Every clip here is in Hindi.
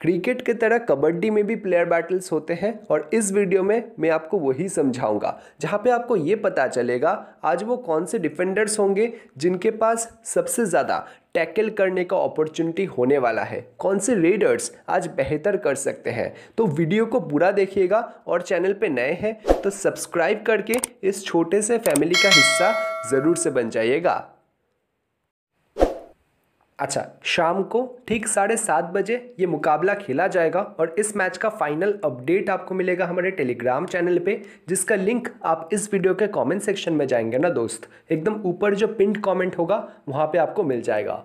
क्रिकेट की तरह कबड्डी में भी प्लेयर बैटल्स होते हैं और इस वीडियो में मैं आपको वही समझाऊंगा जहाँ पे आपको ये पता चलेगा आज वो कौन से डिफेंडर्स होंगे जिनके पास सबसे ज़्यादा टैकल करने का अपॉर्चुनिटी होने वाला है कौन से रेडर्स आज बेहतर कर सकते हैं तो वीडियो को पूरा देखिएगा और चैनल पे नए हैं तो सब्सक्राइब करके इस छोटे से फैमिली का हिस्सा ज़रूर से बन जाइएगा अच्छा शाम को ठीक साढ़े सात बजे ये मुकाबला खेला जाएगा और इस मैच का फाइनल अपडेट आपको मिलेगा हमारे टेलीग्राम चैनल पे जिसका लिंक आप इस वीडियो के कमेंट सेक्शन में जाएंगे ना दोस्त एकदम ऊपर जो पिंड कमेंट होगा वहाँ पे आपको मिल जाएगा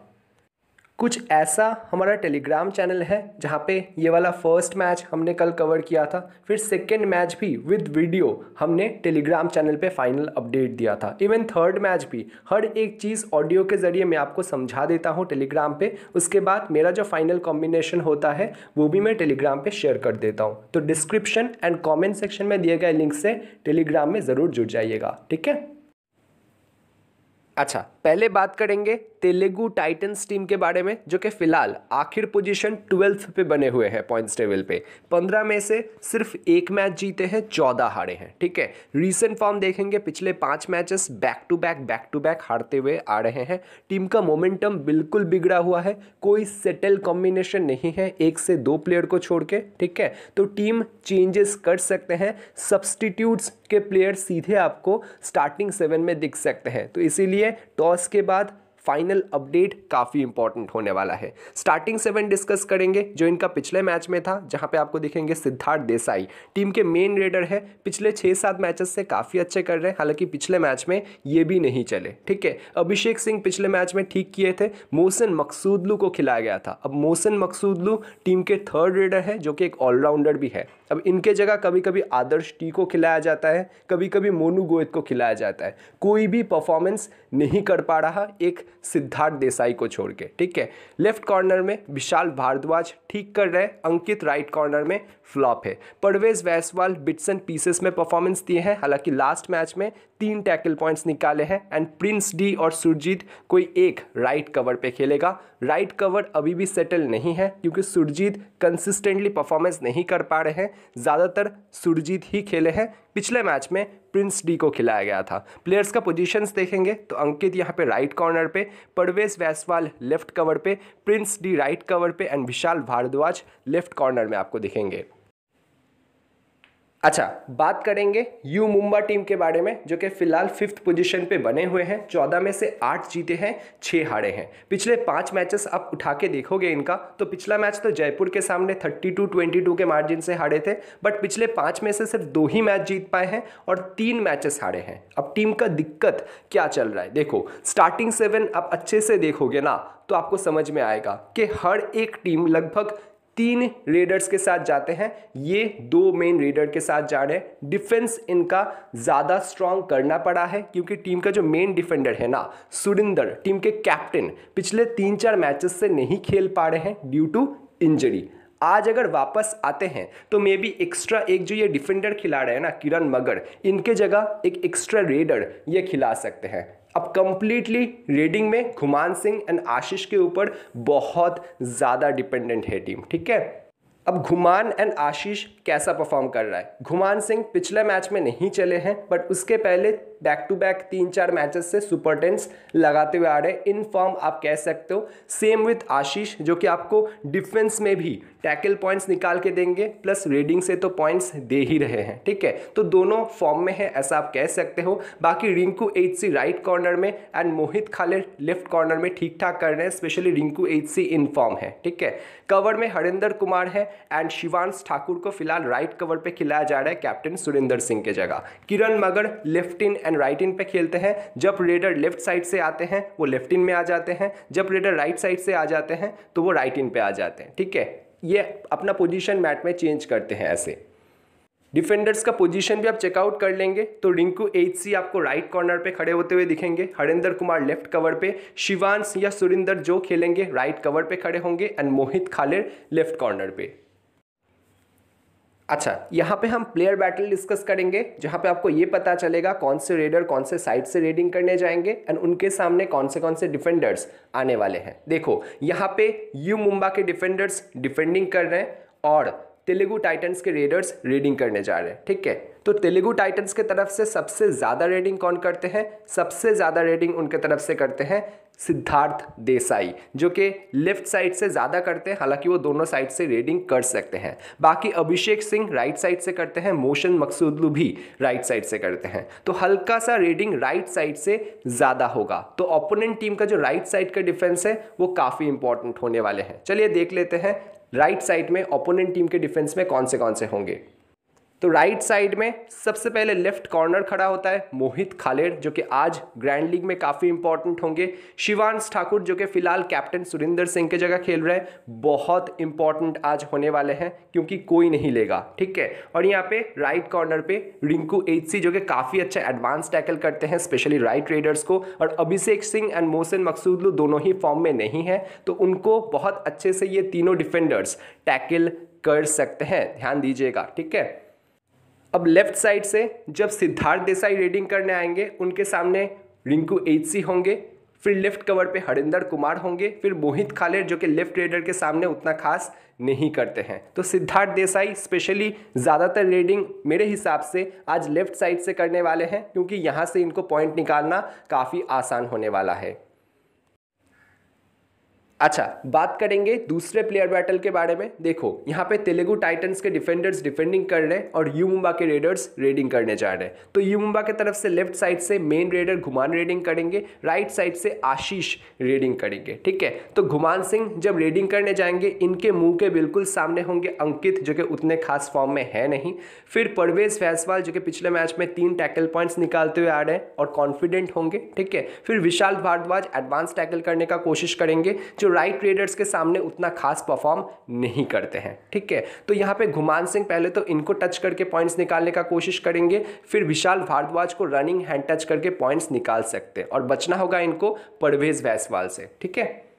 कुछ ऐसा हमारा टेलीग्राम चैनल है जहाँ पे ये वाला फर्स्ट मैच हमने कल कवर किया था फिर सेकेंड मैच भी विद वीडियो हमने टेलीग्राम चैनल पे फाइनल अपडेट दिया था इवन थर्ड मैच भी हर एक चीज़ ऑडियो के ज़रिए मैं आपको समझा देता हूँ टेलीग्राम पे उसके बाद मेरा जो फाइनल कॉम्बिनेशन होता है वो भी मैं टेलीग्राम पर शेयर कर देता हूँ तो डिस्क्रिप्शन एंड कॉमेंट सेक्शन में दिए गए लिंक से टेलीग्राम में ज़रूर जुड़ जाइएगा ठीक है अच्छा पहले बात करेंगे तेलुगु टाइटन्स टीम के बारे में जो कि फिलहाल आखिर पोजीशन ट्वेल्थ पे बने हुए हैं पॉइंट्स टेबल पे पंद्रह में से सिर्फ एक मैच जीते हैं चौदह हारे हैं ठीक है रीसेंट फॉर्म देखेंगे पिछले पांच matches back to back back to back हारते हुए आ रहे हैं टीम का मोमेंटम बिल्कुल बिगड़ा हुआ है कोई सेटल कॉम्बिनेशन नहीं है एक से दो प्लेयर को छोड़ के ठीक है तो टीम चेंजेस कर सकते हैं सब्सटीट्यूट्स के प्लेयर सीधे आपको स्टार्टिंग सेवन में दिख सकते हैं तो इसीलिए टॉप पॉज के बाद फाइनल अपडेट काफ़ी इंपॉर्टेंट होने वाला है स्टार्टिंग सेवन डिस्कस करेंगे जो इनका पिछले मैच में था जहां पे आपको दिखेंगे सिद्धार्थ देसाई टीम के मेन रेडर है पिछले छह सात मैचेस से काफ़ी अच्छे कर रहे हैं हालांकि पिछले मैच में ये भी नहीं चले ठीक है अभिषेक सिंह पिछले मैच में ठीक किए थे मोहसिन मकसूदलू को खिलाया गया था अब मोहसिन मकसूदलू टीम के थर्ड रेडर है जो कि एक ऑलराउंडर भी है अब इनके जगह कभी कभी आदर्श टी को खिलाया जाता है कभी कभी मोनू गोयत को खिलाया जाता है कोई भी परफॉर्मेंस नहीं कर पा रहा एक सिद्धार्थ देसाई को छोड़ के ठीक है लेफ्ट कॉर्नर में विशाल भारद्वाज ठीक कर रहे अंकित राइट कॉर्नर में फ्लॉप है Parvesh Bhainswal bits and pieces में परफॉर्मेंस दिए हैं हालांकि लास्ट मैच में तीन टैकल पॉइंट्स निकाले हैं एंड प्रिंस डी और सुरजीत कोई एक राइट कवर पे खेलेगा राइट कवर अभी भी सेटल नहीं है क्योंकि सुरजीत कंसिस्टेंटली परफॉर्मेंस नहीं कर पा रहे हैं ज़्यादातर सुरजीत ही खेले हैं पिछले मैच में प्रिंस डी को खिलाया गया था प्लेयर्स का पोजीशंस देखेंगे तो अंकित यहाँ पे राइट कॉर्नर पे परवेश वैसवाल लेफ्ट कवर पे प्रिंस डी राइट कवर पे and Vishal Bhardwaj left corner में आपको दिखेंगे अच्छा बात करेंगे यू मुंबा टीम के बारे में जो कि फिलहाल फिफ्थ पोजीशन पे बने हुए हैं चौदह में से आठ जीते हैं छः हारे हैं पिछले पांच मैचेस आप उठा के देखोगे इनका तो पिछला मैच तो जयपुर के सामने थर्टी टू ट्वेंटी टू के मार्जिन से हारे थे बट पिछले पाँच में से सिर्फ दो ही मैच जीत पाए हैं और तीन मैचेस हारे हैं अब टीम का दिक्कत क्या चल रहा है देखो स्टार्टिंग सेवन आप अच्छे से देखोगे ना तो आपको समझ में आएगा कि हर एक टीम लगभग तीन रेडर्स के साथ जाते हैं ये दो मेन रेडर के साथ जा रहे हैं डिफेंस इनका ज़्यादा स्ट्रांग करना पड़ा है क्योंकि टीम का जो मेन डिफेंडर है ना सुरिंदर टीम के कैप्टन पिछले तीन चार मैचेस से नहीं खेल पा रहे हैं ड्यू टू इंजरी आज अगर वापस आते हैं तो मे बी एक्स्ट्रा एक जो ये डिफेंडर खिला रहे हैं ना किरण मगर इनके जगह एक एक्स्ट्रा रेडर ये खिला सकते हैं अब कंप्लीटली रीडिंग में घुमान सिंह एंड आशीष के ऊपर बहुत ज़्यादा डिपेंडेंट है टीम ठीक है अब घुमान एंड आशीष कैसा परफॉर्म कर रहा है घुमान सिंह पिछले मैच में नहीं चले हैं बट उसके पहले बैक टू बैक तीन चार मैचेस से सुपर टेंस लगाते हुए आ रहे हैं इन फॉर्म आप कह सकते हो सेम विथ आशीष जो कि आपको डिफेंस में भी टैकल पॉइंट्स निकाल के देंगे प्लस रेडिंग से तो पॉइंट्स दे ही रहे हैं ठीक है तो दोनों फॉर्म में है ऐसा आप कह सकते हो बाकी Rinku H C right corner में and Mohit Khaler left corner में ठीक ठाक कर रहे हैं specially Rinku H C in form है ठीक है कवर में हरिंदर कुमार है एंड शिवांश ठाकुर को फिलहाल राइट कवर पे खिलाया जा रहा है कैप्टन सुरेंद्र सिंह के जगह Kiran Magar left in and right in पे खेलते हैं जब रेडर लेफ्ट साइड से आते हैं वो लेफ्ट इन में आ जाते हैं जब रेडर राइट साइड से आ जाते हैं तो वो राइट इन पे आ जाते हैं ठीक है ये अपना पोजीशन मैट में चेंज करते हैं ऐसे डिफेंडर्स का पोजीशन भी आप चेकआउट कर लेंगे तो रिंकू एच सी आपको राइट कॉर्नर पे खड़े होते हुए दिखेंगे हरेंद्र कुमार लेफ्ट कवर पे शिवांश या सुरिंदर जो खेलेंगे राइट कवर पे खड़े होंगे and Mohit Khaler left corner पे अच्छा यहाँ पे हम प्लेयर बैटल डिस्कस करेंगे जहाँ पे आपको ये पता चलेगा कौन से रेडर कौन से साइड से रेडिंग करने जाएंगे एंड उनके सामने कौन से कौन से डिफेंडर्स आने वाले हैं देखो यहाँ पे यू मुंबा के डिफेंडर्स डिफेंडिंग कर रहे हैं और तेलुगु टाइटन्स के रेडर्स रीडिंग करने जा रहे हैं ठीक है तो तेलुगु टाइटन्स के तरफ से सबसे ज़्यादा रेडिंग कौन करते हैं सबसे ज़्यादा रेडिंग उनके तरफ से करते हैं सिद्धार्थ देसाई जो कि लेफ्ट साइड से ज़्यादा करते हैं हालांकि वो दोनों साइड से रेडिंग कर सकते हैं बाकी अभिषेक सिंह राइट साइड से करते हैं मोशन मकसूदलू भी राइट साइड से करते हैं तो हल्का सा रेडिंग राइट साइड से ज़्यादा होगा तो ओपोनेंट टीम का जो राइट साइड का डिफेंस है वो काफ़ी इंपॉर्टेंट होने वाले हैं चलिए देख लेते हैं राइट साइड में ओपोनेंट टीम के डिफेंस में कौन से कौन से होंगे तो राइट साइड में सबसे पहले लेफ्ट कॉर्नर खड़ा होता है मोहित खालेड़ जो कि आज ग्रैंड लीग में काफ़ी इंपॉर्टेंट होंगे शिवांश ठाकुर जो कि फिलहाल कैप्टन सुरिंदर सिंह के जगह खेल रहे हैं बहुत इंपॉर्टेंट आज होने वाले हैं क्योंकि कोई नहीं लेगा ठीक है और यहाँ पे राइट कॉर्नर पे रिंकू एच जो कि काफ़ी अच्छा एडवांस टैकल करते हैं स्पेशली राइट रेडर्स को और Abhishek Singh and Mohsen Maghsoudlou दोनों ही फॉर्म में नहीं है तो उनको बहुत अच्छे से ये तीनों डिफेंडर्स टैकल कर सकते हैं ध्यान दीजिएगा ठीक है अब लेफ्ट साइड से जब सिद्धार्थ देसाई रेडिंग करने आएंगे उनके सामने रिंकू एच होंगे फिर लेफ्ट कवर पे हरिंदर कुमार होंगे फिर मोहित खालेर जो कि लेफ्ट रेडर के सामने उतना खास नहीं करते हैं तो सिद्धार्थ देसाई स्पेशली ज़्यादातर रेडिंग मेरे हिसाब से आज लेफ्ट साइड से करने वाले हैं क्योंकि यहाँ से इनको पॉइंट निकालना काफ़ी आसान होने वाला है अच्छा बात करेंगे दूसरे प्लेयर बैटल के बारे में देखो यहाँ पे तेलुगु टाइटंस के डिफेंडर्स डिफेंडिंग कर रहे हैं और यू मुंबा के रेडर्स रेडिंग करने जा रहे हैं तो यू मुंबा की तरफ से लेफ्ट साइड से मेन रेडर घुमान रेडिंग करेंगे राइट साइड से आशीष रेडिंग करेंगे ठीक है तो घुमान सिंह जब रेडिंग करने जाएंगे इनके मुंह के बिल्कुल सामने होंगे अंकित जो कि उतने खास फॉर्म में है नहीं फिर परवेज फैसवाल जो कि पिछले मैच में तीन टैकल पॉइंट्स निकालते हुए आ रहे हैं और कॉन्फिडेंट होंगे ठीक है फिर विशाल भारद्वाज एडवांस टैकल करने का कोशिश करेंगे जो राइट ट्रेडर्स के सामने उतना खास परफॉर्म नहीं करते हैं ठीक है तो यहाँ पे घुमान सिंह पहले तो इनको टच करके पॉइंट्स निकालने का कोशिश करेंगे फिर विशाल भारद्वाज को रनिंग हैंड टच करके पॉइंट्स निकाल सकते हैं और बचना होगा इनको परवेज वैसवाल से ठीक है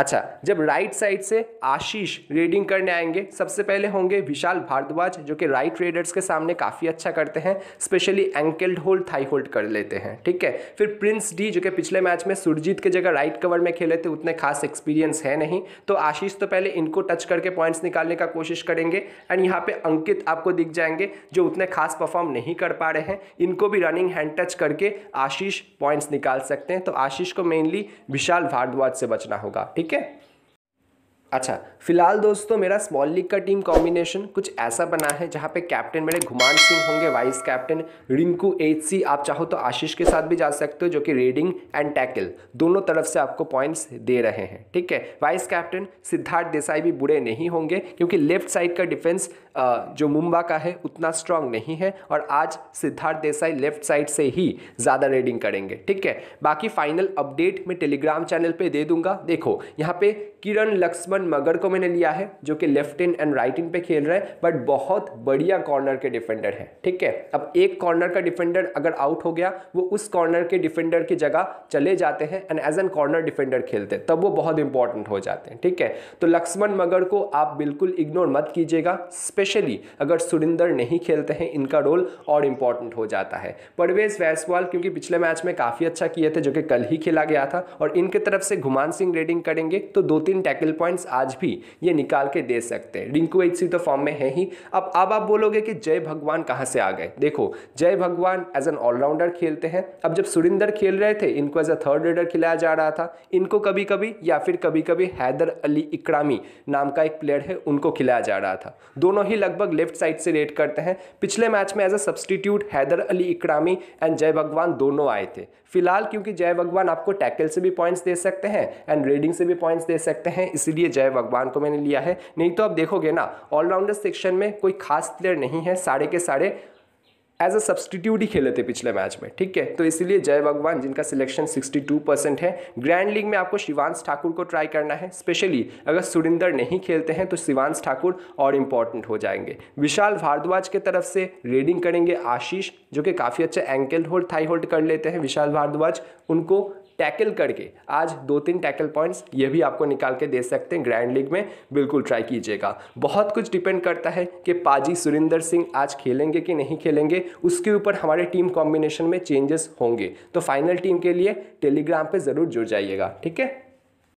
अच्छा जब राइट साइड से आशीष रेडिंग करने आएंगे सबसे पहले होंगे विशाल भारद्वाज जो कि राइट रेडर्स के सामने काफ़ी अच्छा करते हैं specially ankle hold thigh hold कर लेते हैं ठीक है फिर प्रिंस डी जो कि पिछले मैच में सुरजीत के जगह राइट कवर में खेले थे उतने खास एक्सपीरियंस है नहीं तो आशीष तो पहले इनको टच करके पॉइंट्स निकालने का कोशिश करेंगे एंड यहाँ पे अंकित आपको दिख जाएंगे जो उतने खास परफॉर्म नहीं कर पा रहे हैं इनको भी रनिंग हैंड टच करके आशीष पॉइंट्स निकाल सकते हैं तो आशीष को मेनली विशाल भारद्वाज से बचना होगा ठीक ठीक है अच्छा फिलहाल दोस्तों मेरा स्मॉल लीग का टीम कॉम्बिनेशन कुछ ऐसा बना है जहाँ पे कैप्टन मेरे घुमान सिंह होंगे वाइस कैप्टन रिंकू एच आप चाहो तो आशीष के साथ भी जा सकते हो जो कि रेडिंग एंड टैकल दोनों तरफ से आपको पॉइंट्स दे रहे हैं ठीक है वाइस कैप्टन सिद्धार्थ देसाई भी बुरे नहीं होंगे क्योंकि लेफ्ट साइड का डिफेंस जो मुंबा का है उतना स्ट्रांग नहीं है और आज सिद्धार्थ देसाई लेफ्ट साइड से ही ज़्यादा रेडिंग करेंगे ठीक है बाकी फाइनल अपडेट मैं टेलीग्राम चैनल पे दे दूंगा देखो यहाँ पे किरण लक्ष्मण मगर को मैंने लिया है जो कि left in and right in पे खेल रहे हैं बट बहुत बढ़िया कॉर्नर के डिफेंडर है ठीक है अब एक कॉर्नर का डिफेंडर अगर आउट हो गया वो उस कॉर्नर के डिफेंडर की जगह चले जाते हैं and as an corner defender खेलते हैं तब वो बहुत इंपॉर्टेंट हो जाते हैं ठीक है तो लक्ष्मण मगर को आप बिल्कुल इग्नोर मत कीजिएगा स्पेशल स्पेशली अगर सुरिंदर नहीं खेलते हैं इनका रोल और इम्पॉर्टेंट हो जाता है परवेज वैसवाल क्योंकि पिछले मैच में काफ़ी अच्छा किए थे जो कि कल ही खेला गया था और इनके तरफ से घुमान सिंह रेडिंग करेंगे तो दो तीन टैकल पॉइंट्स आज भी ये निकाल के दे सकते हैं रिंकू एच तो फॉर्म में है ही अब अब आप बोलोगे कि जय भगवान कहाँ से आ गए देखो जय भगवान एज एन ऑलराउंडर खेलते हैं अब जब सुरिंदर खेल रहे थे इनको एज अ थर्ड रेडर खिलाया जा रहा था इनको कभी कभी या फिर कभी कभी हैदर अली इकड़ामी नाम का एक प्लेयर है उनको खिलाया जा रहा था दोनों ही लगभग लेफ्ट साइड से रेट करते हैं पिछले मैच में as a substitute Haidar Ali Ekrami and Jai Bhagwan दोनों आए थे फिलहाल क्योंकि जय भगवान आपको टैकल से भी पॉइंट्स दे सकते हैं एंड रेडिंग से भी पॉइंट्स दे सकते हैं इसीलिए जय भगवान को मैंने लिया है नहीं तो आप देखोगे ना ऑलराउंडर सेक्शन में कोई खास प्लेयर नहीं है साढ़े के साढ़े एज अ सब्सटीट्यूट ही खेले थे पिछले मैच में ठीक है तो इसलिए जय भगवान जिनका सिलेक्शन 62 परसेंट है ग्रैंड लीग में आपको शिवांश ठाकुर को ट्राई करना है स्पेशली अगर सुरिंदर नहीं खेलते हैं तो शिवांश ठाकुर और इम्पॉर्टेंट हो जाएंगे विशाल भारद्वाज के तरफ से रेडिंग करेंगे आशीष जो कि काफ़ी अच्छा एंकल होल्ड थाई होल्ड कर लेते हैं विशाल भारद्वाज उनको टैकल करके आज दो तीन टैकल पॉइंट्स ये भी आपको निकाल के दे सकते हैं ग्रैंड लीग में बिल्कुल ट्राई कीजिएगा बहुत कुछ डिपेंड करता है कि पाजी सुरिंदर सिंह आज खेलेंगे कि नहीं खेलेंगे उसके ऊपर हमारे टीम कॉम्बिनेशन में चेंजेस होंगे तो फाइनल टीम के लिए टेलीग्राम पर ज़रूर जुड़ जाइएगा ठीक है